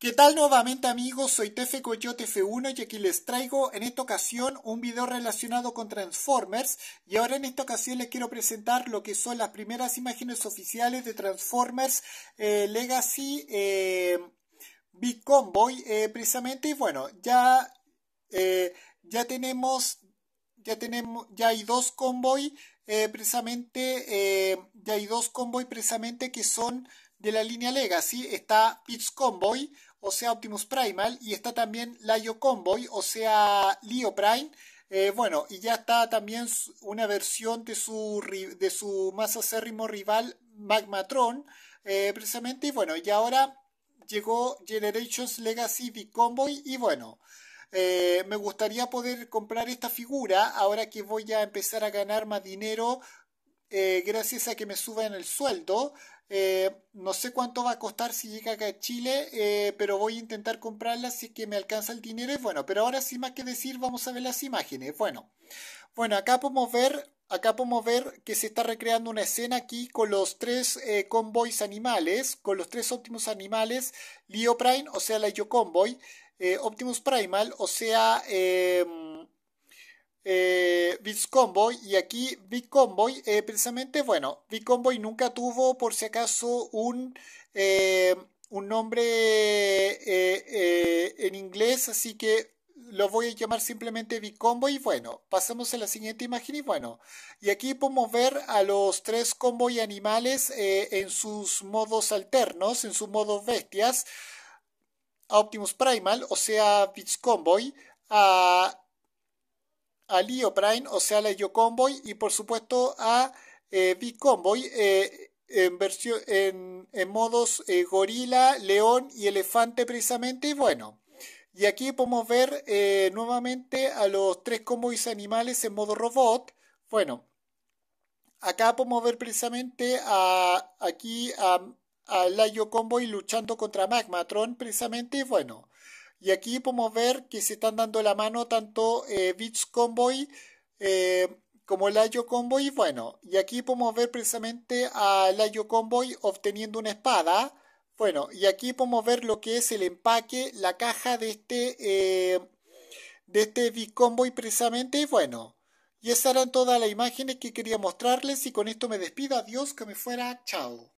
¿Qué tal nuevamente amigos? Soy Tefe Coyote F1 y aquí les traigo en esta ocasión un video relacionado con Transformers y ahora en esta ocasión les quiero presentar lo que son las primeras imágenes oficiales de Transformers eh, Legacy eh, Big Convoy eh, precisamente y bueno ya, ya tenemos ya tenemos ya hay dos convoy precisamente ya hay dos convoy precisamente que son de la línea Legacy está Pitch Convoy, o sea Optimus Primal, y está también Laio Convoy, o sea Leo Prime. Eh, bueno, y ya está también una versión de su, de su más acérrimo rival Magmatron, eh, precisamente. Y bueno, y ahora llegó Generations Legacy Big Convoy, y bueno. Eh, me gustaría poder comprar esta figura ahora que voy a empezar a ganar más dinero eh, gracias a que me suben el sueldo. Eh, no sé cuánto va a costar si llega acá a Chile, eh, pero voy a intentar comprarla si que me alcanza el dinero. es bueno, pero ahora sin más que decir, vamos a ver las imágenes. Bueno, bueno acá podemos ver Acá podemos ver que se está recreando una escena aquí con los tres convoys animales, con los tres óptimos animales, Leo Prime, o sea la Yo Convoy, Optimus Primal, o sea em, eh, Vicomboy y aquí Bitconvoy eh, precisamente, bueno, Bitconvoy nunca tuvo por si acaso un, eh, un nombre eh, eh, en inglés, así que lo voy a llamar simplemente Bitconvoy. Bueno, pasamos a la siguiente imagen y bueno, y aquí podemos ver a los tres convoy animales en sus modos alternos, en sus modos bestias. A Optimus Primal, o sea, Vicomboy, a a Leo Prime, o sea, a la Yo Convoy, y por supuesto a eh, Big Convoy eh, en, versión, en, modos eh, gorila, león y elefante precisamente, y bueno. Y aquí podemos ver nuevamente a los tres convoys animales en modo robot. Bueno, acá podemos ver precisamente a, aquí a, a Layo Convoy luchando contra Magmatron precisamente, y bueno. Y aquí podemos ver que se están dando la mano tanto Bits eh, Beach Convoy eh, como Layo Convoy. Bueno, y aquí podemos ver precisamente a Layo Convoy obteniendo una espada. Bueno, y aquí podemos ver lo que es el empaque, la caja de este, eh, de este Big Convoy precisamente. Y Bueno, y esas eran todas las imágenes que quería mostrarles y con esto me despido. Adiós, que me fuera. Chao.